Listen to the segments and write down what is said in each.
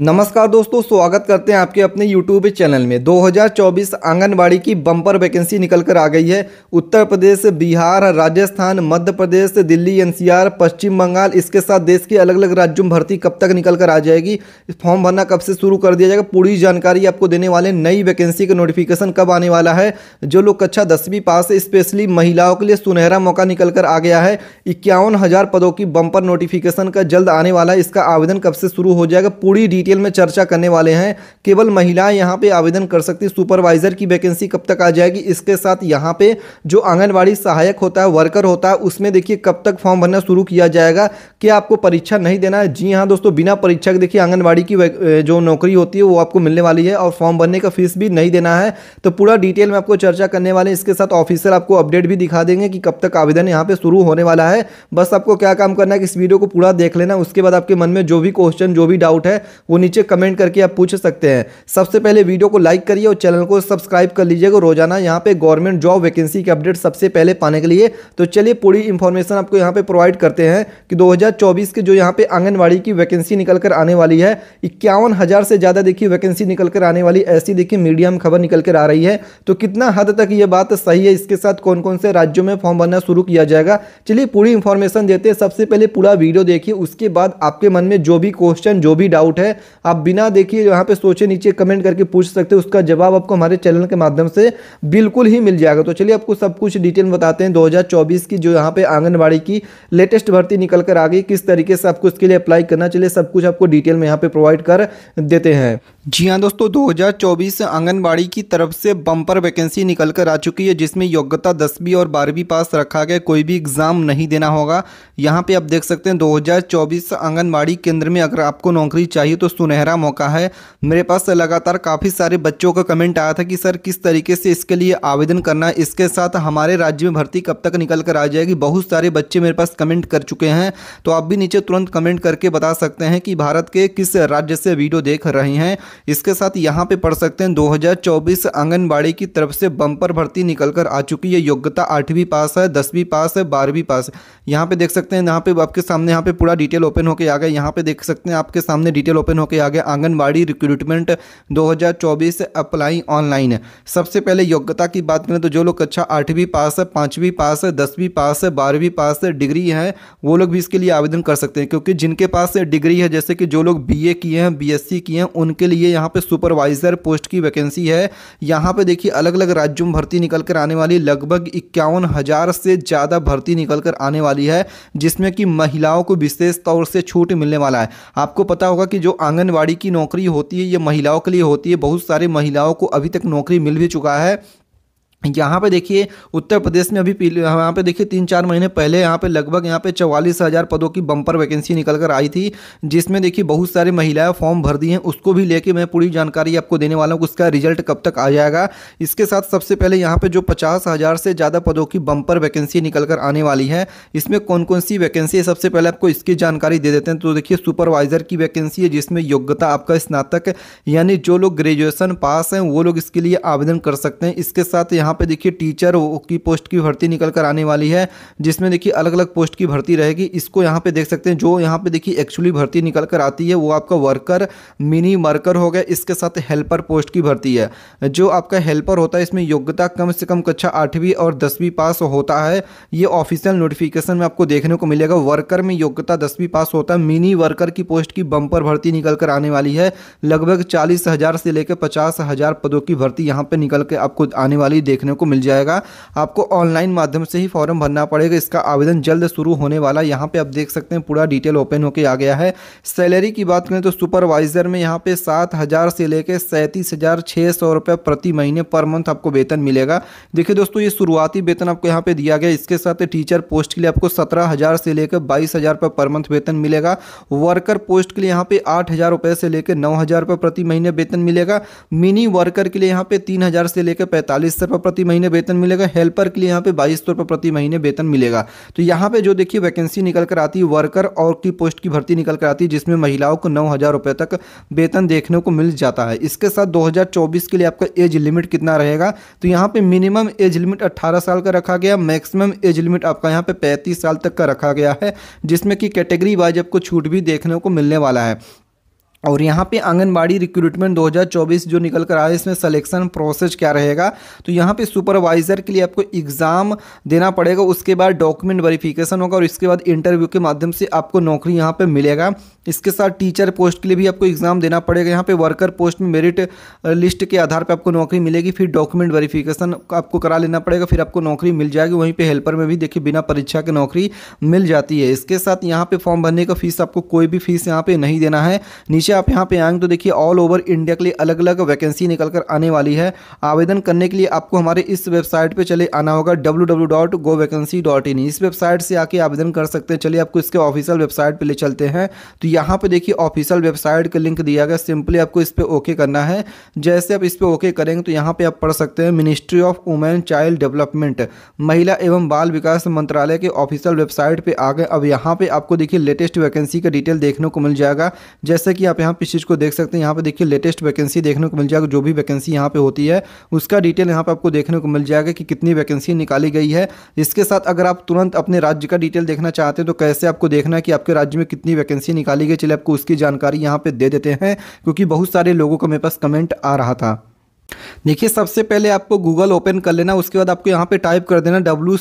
नमस्कार दोस्तों स्वागत करते हैं आपके अपने यूट्यूब चैनल में 2024 आंगनबाड़ी की बम्पर वैकेंसी निकल कर आ गई है उत्तर प्रदेश बिहार राजस्थान मध्य प्रदेश दिल्ली एनसीआर पश्चिम बंगाल इसके साथ देश के अलग अलग राज्यों में भर्ती कब तक निकल कर आ जाएगी फॉर्म भरना कब से शुरू कर दिया जाएगा पूरी जानकारी आपको देने वाले नई वैकेंसी का नोटिफिकेशन कब आने वाला है जो लोग कक्षा दसवीं पास स्पेशली महिलाओं के लिए सुनहरा मौका निकल कर आ गया है इक्यावन पदों की बम्पर नोटिफिकेशन का जल्द आने वाला है इसका आवेदन कब से शुरू हो जाएगा पूरी डिटेल में चर्चा करने वाले हैं केवल महिलाएं यहां पे आवेदन कर सकती सुपरवाइजर की वैकेंसी कब तक आ जाएगी इसके साथ यहां पे जो आंगनबाड़ी सहायक होता है वर्कर होता है उसमें देखिए कब तक फॉर्म भरना शुरू किया जाएगा क्या आपको परीक्षा नहीं देना है जी हाँ दोस्तों बिना परीक्षा के देखिए आंगनबाड़ी की जो नौकरी होती है वो आपको मिलने वाली है और फॉर्म भरने का फीस भी नहीं देना है तो पूरा डिटेल में आपको चर्चा करने वाले इसके साथ ऑफिसर आपको अपडेट भी दिखा देंगे कि कब तक आवेदन यहाँ पे शुरू होने वाला है बस आपको क्या काम करना है कि इस वीडियो को पूरा देख लेना उसके बाद आपके मन में जो भी क्वेश्चन जो भी डाउट है वो नीचे कमेंट करके आप पूछ सकते हैं सबसे पहले वीडियो को लाइक करिए और चैनल को सब्सक्राइब कर लीजिएगा रोजाना यहाँ पे गवर्नमेंट जॉब वैकेंसी के अपडेट सबसे पहले पाने के लिए तो चलिए पूरी इंफॉर्मेशन आपको यहाँ पे प्रोवाइड करते हैं कि 2024 के जो यहाँ पे आंगनबाड़ी की वैकेंसी निकल कर आने वाली है इक्यावन हज़ार से ज़्यादा देखिए वैकेंसी निकल कर आने वाली ऐसी देखिए मीडियम खबर निकल कर आ रही है तो कितना हद तक ये बात सही है इसके साथ कौन कौन से राज्यों में फॉर्म भरना शुरू किया जाएगा चलिए पूरी इंफॉर्मेशन देते हैं सबसे पहले पूरा वीडियो देखिए उसके बाद आपके मन में जो भी क्वेश्चन जो भी डाउट है आप बिना देखिए यहाँ पे सोचे नीचे कमेंट करके पूछ सकते हैं उसका जवाब आपको हमारे चैनल के माध्यम से बिल्कुल ही मिल जाएगा तो चलिए आपको सब कुछ डिटेल बताते हैं 2024 की जो यहाँ पे आंगनबाड़ी की लेटेस्ट भर्ती निकल कर आ गई किस तरीके से आपको इसके लिए अप्लाई करना चलिए सब कुछ आपको डिटेल में यहाँ पे प्रोवाइड कर देते हैं जी हाँ दोस्तों 2024 आंगनबाड़ी की तरफ से बम्पर वैकेंसी निकल कर आ चुकी है जिसमें योग्यता दसवीं और बारहवीं पास रखा गया कोई भी एग्ज़ाम नहीं देना होगा यहाँ पे आप देख सकते हैं 2024 आंगनबाड़ी केंद्र में अगर आपको नौकरी चाहिए तो सुनहरा मौका है मेरे पास लगातार काफ़ी सारे बच्चों का कमेंट आया था कि सर किस तरीके से इसके लिए आवेदन करना है इसके साथ हमारे राज्य में भर्ती कब तक निकल कर आ जाएगी बहुत सारे बच्चे मेरे पास कमेंट कर चुके हैं तो आप भी नीचे तुरंत कमेंट करके बता सकते हैं कि भारत के किस राज्य से वीडियो देख रहे हैं इसके साथ यहाँ पे पढ़ सकते हैं 2024 आंगनबाड़ी की तरफ से बम्पर भर्ती निकल कर आ चुकी है योग्यता आठवीं पास है दसवीं पास है बारहवीं पास है यहाँ पे देख सकते हैं यहाँ पे आपके सामने यहाँ पे पूरा डिटेल ओपन होकर आ गया यहाँ पे देख सकते हैं आपके सामने डिटेल ओपन होकर आ गया आंगनबाड़ी रिक्रूटमेंट दो अप्लाई ऑनलाइन सबसे पहले योग्यता की बात करें तो जो लोग कक्षा अच्छा आठवीं पास है पाँचवीं पास है दसवीं पास है बारहवीं पास है डिग्री है वो लोग भी इसके लिए आवेदन कर सकते हैं क्योंकि जिनके पास डिग्री है जैसे कि जो लोग बी किए हैं बी किए हैं उनके लिए लिए यहाँ पे सुपरवाइज़र पोस्ट की वैकेंसी है यहाँ पे देखिए अलग अलग राज्यों में भर्ती निकल कर आने वाली लगभग इक्यावन हज़ार से ज़्यादा भर्ती निकल कर आने वाली है जिसमें कि महिलाओं को विशेष तौर से छूट मिलने वाला है आपको पता होगा कि जो आंगनबाड़ी की नौकरी होती है ये महिलाओं के लिए होती है बहुत सारी महिलाओं को अभी तक नौकरी मिल भी चुका है यहाँ पे देखिए उत्तर प्रदेश में अभी यहाँ पे देखिए तीन चार महीने पहले यहाँ पे लगभग यहाँ पे चवालीस हज़ार पदों की बम्पर वैकेंसी निकल कर आई थी जिसमें देखिए बहुत सारी महिलाएं फॉर्म भर दी हैं उसको भी लेके मैं पूरी जानकारी आपको देने वाला हूँ उसका रिजल्ट कब तक आ जाएगा इसके साथ सबसे पहले यहाँ पर जो पचास हज़ार से ज़्यादा पदों की बम्पर वैकेंसी निकल कर आने वाली है इसमें कौन कौन सी वैकेंसी है सबसे पहले आपको इसकी जानकारी दे देते हैं तो देखिए सुपरवाइज़र की वैकेंसी है जिसमें योग्यता आपका स्नातक यानी जो लोग ग्रेजुएसन पास हैं वो लोग इसके लिए आवेदन कर सकते हैं इसके साथ यहाँ यहाँ पे देखिए टीचर की पोस्ट की भर्ती निकल कर आने वाली है जिसमें देखिए अलग अलग पोस्ट की भर्ती रहेगी इसको यहाँ पे देख सकते हैं जो यहाँ पे देखिए एक्चुअली भर्ती निकल कर आती है वो आपका वर्कर मिनी वर्कर हो गया इसके साथ हेल्पर पोस्ट की भर्ती है जो आपका हेल्पर होता है इसमें योग्यता कम से कम कक्षा आठवीं और दसवीं पास होता है ये ऑफिशियल नोटिफिकेशन में आपको देखने को मिलेगा वर्कर में योग्यता दसवीं पास होता है मिनी वर्कर की पोस्ट की बम्पर भर्ती निकल कर आने वाली है लगभग चालीस हज़ार से लेकर पचास हज़ार पदों की भर्ती यहाँ पर निकल के आपको आने वाली देख देखने को मिल जाएगा आपको ऑनलाइन माध्यम से ही फॉर्म भरना पड़ेगा इसका आवेदन जल्द शुरू होने वाला यहाँ पे आप देख सकते हैं पूरा डिटेल ओपन होकर आ गया है सैलरी की बात करें तो सुपरवाइजर में यहाँ पे सात हज़ार से लेकर सैंतीस हज़ार छह सौ रुपये प्रति महीने पर मंथ आपको वेतन मिलेगा देखिए दोस्तों ये शुरुआती वेतन आपको यहाँ पे दिया गया इसके साथ टीचर पोस्ट के लिए आपको सत्रह हज़ार से लेकर बाईस हज़ार रुपये पर मंथ वेतन मिलेगा वर्कर पोस्ट के लिए यहाँ पे आठ हज़ार रुपये से लेकर नौ हज़ार रुपये प्रति महीने वेतन मिलेगा मिनी वर्कर के लिए यहाँ पे तीन हज़ार से लेकर पैंतालीस रुपये प्रति महीने वेतन मिलेगा हेल्पर के लिए यहाँ पे बाईस सौ प्रति महीने वेतन मिलेगा तो यहाँ पे जो देखिए वैकेंसी निकल कर आती है वर्कर और की पोस्ट की भर्ती निकल कर आती है जिसमें महिलाओं को नौ हज़ार रुपये तक वेतन देखने को मिल जाता है इसके साथ दो हज़ार चौबीस के लिए आपका एज लिमिट कितना रहेगा तो यहाँ पे मिनिमम एज लिमिट अट्ठारह साल का रखा गया मैक्सिमम एज लिमिट आपका यहाँ पे पैंतीस साल तक का रखा गया है जिसमें कि कैटेगरी वाइज आपको छूट भी देखने को मिलने वाला है और यहाँ पे आंगनबाड़ी रिक्रूटमेंट 2024 जो निकल कर आया इसमें सिलेक्शन प्रोसेस क्या रहेगा तो यहाँ पे सुपरवाइज़र के लिए आपको एग्ज़ाम देना पड़ेगा उसके बाद डॉक्यूमेंट वेरिफिकेशन होगा और इसके बाद इंटरव्यू के माध्यम से आपको नौकरी यहाँ पे मिलेगा इसके साथ टीचर पोस्ट के लिए भी आपको एग्ज़ाम देना पड़ेगा यहाँ पर वर्कर पोस्ट में मेरिट लिस्ट के आधार पर आपको नौकरी मिलेगी फिर डॉक्यूमेंट वेरीफिकेशन आपको करा लेना पड़ेगा फिर आपको नौकरी मिल जाएगी वहीं पर हेल्पर में भी देखिए बिना परीक्षा के नौकरी मिल जाती है इसके साथ यहाँ पर फॉर्म भरने का फीस आपको कोई भी फीस यहाँ पर नहीं देना है नीचे आप यहाँ पे आएंगे तो देखिए ऑल ओवर इंडिया के लिए अलग अलग वैकेंसी निकल कर आने वाली है आवेदन करने के लिए आपको हमारे इस वेबसाइट पे चले आना होगा डब्ल्यू इस वेबसाइट से आके आवेदन कर सकते हैं चलिए आपको इसके ऑफिशियल वेबसाइट पर ले चलते हैं तो यहाँ पर देखिए ऑफिशियल वेबसाइट का लिंक दिया गया सिंपली आपको इस पर ओके करना है जैसे आप इस पर ओके करेंगे तो यहाँ पर आप पढ़ सकते हैं ministry of women child development महिला एवं बाल विकास मंत्रालय के ऑफिशियल वेबसाइट पर आ गए अब यहाँ पर आपको देखिए लेटेस्ट वैकेंसी का डिटेल देखने को मिल जाएगा जैसे कि आप पे आप इस चीज़ को देख सकते हैं यहाँ पे देखिए लेटेस्ट वैकेंसी देखने को मिल जाएगा जो भी वैकेंसी यहाँ पे होती है उसका डिटेल यहाँ पे आपको देखने को मिल जाएगा कि कितनी वैकेंसी निकाली गई है इसके साथ अगर आप तुरंत अपने राज्य का डिटेल देखना चाहते हैं तो कैसे आपको देखना है कि आपके राज्य में कितनी वैकेंसी निकाली गई चले आपको उसकी जानकारी यहाँ पर दे देते हैं क्योंकि बहुत सारे लोगों का मेरे पास कमेंट आ रहा था देखिए सबसे पहले आपको गूगल ओपन कर लेना उसके बाद आपको यहाँ पे टाइप कर देना डब्ल्यू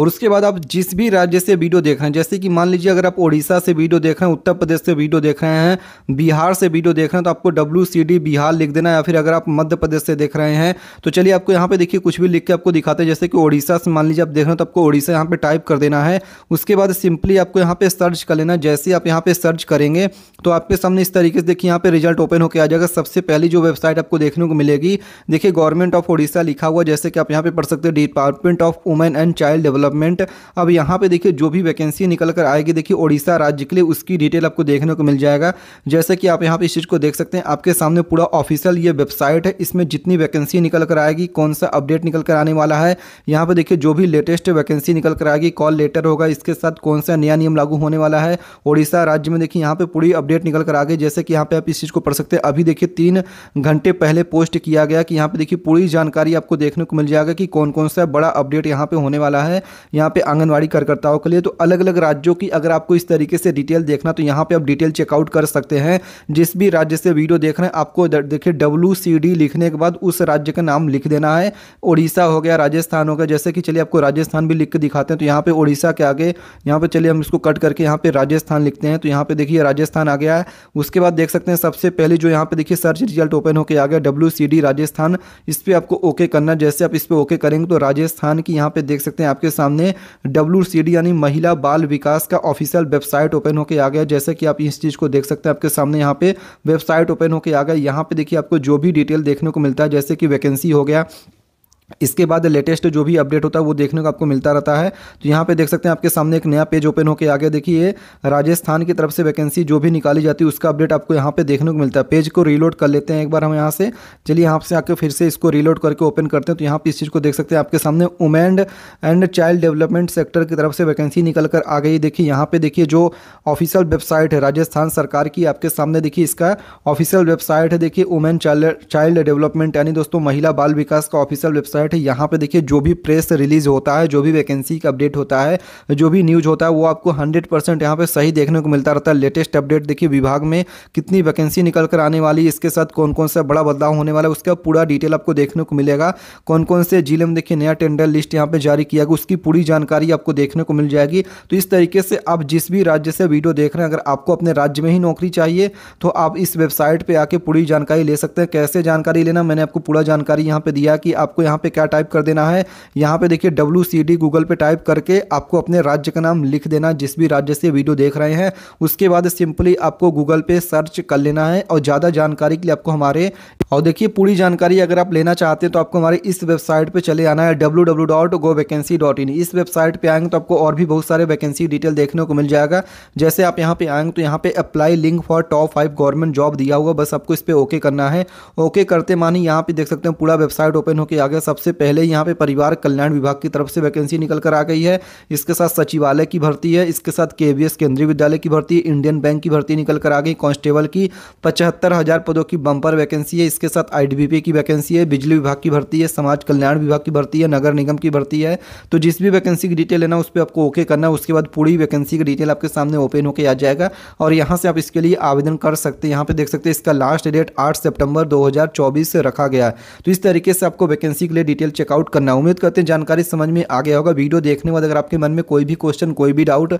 और उसके बाद आप जिस भी राज्य से वीडियो देख रहे हैं जैसे कि मान लीजिए अगर आप ओडिशा से वीडियो देख रहे हैं उत्तर प्रदेश से वीडियो देख रहे हैं बिहार से वीडियो देख रहे हैं तो आपको डब्ल्यू बिहार लिख देना या फिर अगर आप मध्य प्रदेश से देख रहे हैं तो चलिए आपको यहाँ पर देखिए कुछ भी लिख के आपको दिखाते हैं जैसे कि ओडिशा से मान लीजिए आप देख रहे हो तो आपको ओडिशा यहाँ पर टाइप कर देना है उसके बाद सिंपली आपको यहाँ पर सर्च कर लेना जैसे आप यहाँ पर सर्च करेंगे तो आपके सामने इस तरीके से देखिए यहाँ पर रिजल्ट ओपन होकर आ जाएगा सबसे पहली जो वेबसाइट आपको देखने को मिलेगी जाएगी देखिए गवर्नमेंट ऑफ उड़ीसा लिखा हुआ जैसे कि आप यहाँ पे पढ़ सकते हैं department of women and child development अब यहाँ पे देखिए जो भी वैकेंसी निकल कर आएगी देखिए उड़ीसा राज्य के लिए उसकी डिटेल आपको देखने को मिल जाएगा जैसे कि आप यहाँ पे इस चीज़ को देख सकते हैं आपके सामने पूरा ऑफिशियल ये वेबसाइट है इसमें जितनी वैकेंसी निकल कर आएगी कौन सा अपडेट निकल कर आने वाला है यहाँ पर देखिए जो भी लेटेस्ट वैकेंसी निकल कर आएगी कॉल लेटर होगा इसके साथ कौन सा नया नियम लागू होने वाला है उड़ीसा राज्य में देखिए यहाँ पर पूरी अपडेट निकल कर आ गई जैसे कि यहाँ पे आप इस चीज़ को पढ़ सकते हैं अभी देखिए तीन घंटे पहले पोस्ट किया दिया गया कि यहाँ पे देखिए पूरी जानकारी आपको देखने को मिल जाएगा कि कौन कौन सा बड़ा अपडेट यहाँ पे होने वाला है यहाँ पे आंगनबाड़ी कार्यकर्ताओं के लिए तो अलग अलग राज्यों की अगर आपको इस तरीके से डिटेल देखना तो यहाँ पे आप डिटेल चेकआउट कर सकते हैं जिस भी राज्य से वीडियो देख रहे हैं आपको देखिए डब्ल्यू लिखने के बाद उस राज्य का नाम लिख देना है उड़ीसा हो गया राजस्थान हो गया जैसे कि चलिए आपको राजस्थान भी लिख के दिखाते हैं तो यहाँ पे उड़ीसा के आगे यहाँ पे चलिए हम इसको कट करके यहाँ पे राजस्थान लिखते हैं तो यहाँ पे देखिए राजस्थान आ गया है उसके बाद देख सकते हैं सबसे पहले जो यहाँ पे देखिए सर्च रिजल्ट ओपन होकर आ गया डब्ल्यू राजस्थान इस पर आपको ओके करना जैसे आप इस पर ओके करेंगे तो राजस्थान की यहाँ पे देख सकते हैं आपके सामने डब्ल्यू यानी महिला बाल विकास का ऑफिशियल वेबसाइट ओपन होकर आ गया जैसे कि आप इस चीज़ को देख सकते हैं आपके सामने यहाँ पे वेबसाइट ओपन होकर आ गया यहाँ पे देखिए आपको जो भी डिटेल देखने को मिलता है जैसे कि वैकेंसी हो गया इसके बाद लेटेस्ट जो भी अपडेट होता है वो देखने को आपको मिलता रहता है तो यहाँ पे देख सकते हैं आपके सामने एक नया पेज ओपन होकर आगे देखिए राजस्थान की तरफ से वैकेंसी जो भी निकाली जाती है उसका अपडेट आपको यहाँ पे देखने को मिलता है पेज को रीलोड कर लेते हैं एक बार हम यहाँ से चलिए यहाँ से आके फिर से इसको रीलोड करके ओपन करते हैं तो यहाँ पर इस चीज़ को देख सकते हैं आपके सामने women and child development sector की तरफ से वैकेंसी निकल कर आ गई देखिए यहाँ पर देखिए जो ऑफिशियल वेबसाइट है राजस्थान सरकार की आपके सामने देखिए इसका ऑफिशियल वेबसाइट है देखिए वुमेन चाइल्ड डेवलपमेंट यानी दोस्तों महिला बाल विकास का ऑफिशियल वेबसाइट वेबसाइट है यहाँ पे देखिए जो भी प्रेस रिलीज होता है जो भी वैकेंसी का अपडेट होता है जो भी न्यूज़ होता है वो आपको हंड्रेड परसेंट यहाँ पर सही देखने को मिलता रहता है लेटेस्ट अपडेट देखिए विभाग में कितनी वैकेंसी निकल कर आने वाली इसके साथ कौन कौन सा बड़ा बदलाव होने वाला है उसका पूरा डिटेल आपको देखने को मिलेगा कौन कौन से जिले में देखिए नया टेंडर लिस्ट यहाँ पर जारी किया गया उसकी पूरी जानकारी आपको देखने को मिल जाएगी तो इस तरीके से आप जिस भी राज्य से वीडियो देख रहे हैं अगर आपको अपने राज्य में ही नौकरी चाहिए तो आप इस वेबसाइट पर आके पूरी जानकारी ले सकते हैं कैसे जानकारी लेना मैंने आपको पूरा जानकारी यहाँ पर दिया कि आपको यहाँ पर पे क्या टाइप कर देना है यहाँ पे देखिए डब्ल्यू सी डी गूगल पे टाइप करके आपको अपने राज्य का नाम लिख देना जिस भी राज्य से वीडियो देख रहे हैं उसके बाद सिंपली आपको गूगल पे सर्च कर लेना है और ज़्यादा जानकारी के लिए आपको हमारे और देखिए पूरी जानकारी अगर आप लेना चाहते हैं तो आपको हमारे इस वेबसाइट पर चले आना है डब्ल्यू इस वेबसाइट पर आएंगे तो आपको और भी बहुत सारे वैकेंसी डिटेल देखने को मिल जाएगा जैसे आप यहाँ पर आएंगे तो यहाँ पर apply link for top five government job दिया हुआ बस आपको इस पर ओके करना है ओके करते मानी यहाँ पे देख सकते हैं पूरा वेबसाइट ओपन होकर आगे सब सबसे पहले यहाँ पे परिवार कल्याण विभाग की तरफ से वैकेंसी निकल कर आ गई है इसके साथ सचिवालय की भर्ती है इसके साथ के केंद्रीय विद्यालय की भर्ती इंडियन बैंक की भर्ती निकल कर आ गई कांस्टेबल की पचहत्तर हज़ार पदों की बम्पर वैकेंसी है इसके साथ आई की वैकेंसी है बिजली विभाग की भर्ती है समाज कल्याण विभाग की भर्ती है नगर निगम की भर्ती है तो जिस भी वैकेंसी की डिटेल है ना उस पर आपको ओके करना है उसके बाद पूरी वैकेंसी की डिटेल आपके सामने ओपन होकर आ जाएगा और यहाँ से आप इसके लिए आवेदन कर सकते हैं यहाँ पे देख सकते हैं इसका लास्ट डेट आठ सितंबर 2024 से रखा गया है तो इस तरीके से आपको वैकेंसी के लिए डिटेल चेकआउट करना उम्मीद करते हैं जानकारी समझ में आ गया होगा वीडियो देखने बाद अगर आपके मन में कोई भी क्वेश्चन कोई भी डाउट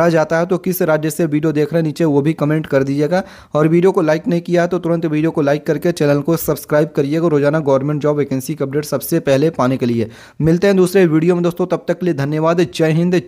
रह जाता है तो किस राज्य से वीडियो देख रहे हैं नीचे वो भी कमेंट कर दीजिएगा और वीडियो को लाइक नहीं किया तो तुरंत वीडियो को लाइक करके चैनल को सब्सक्राइब करिएगा रोजाना गवर्नमेंट जॉब वैकेंसी की अपडेट सबसे पहले पाने के लिए मिलते हैं दूसरे वीडियो में दोस्तों तब तक के लिए धन्यवाद जय हिंद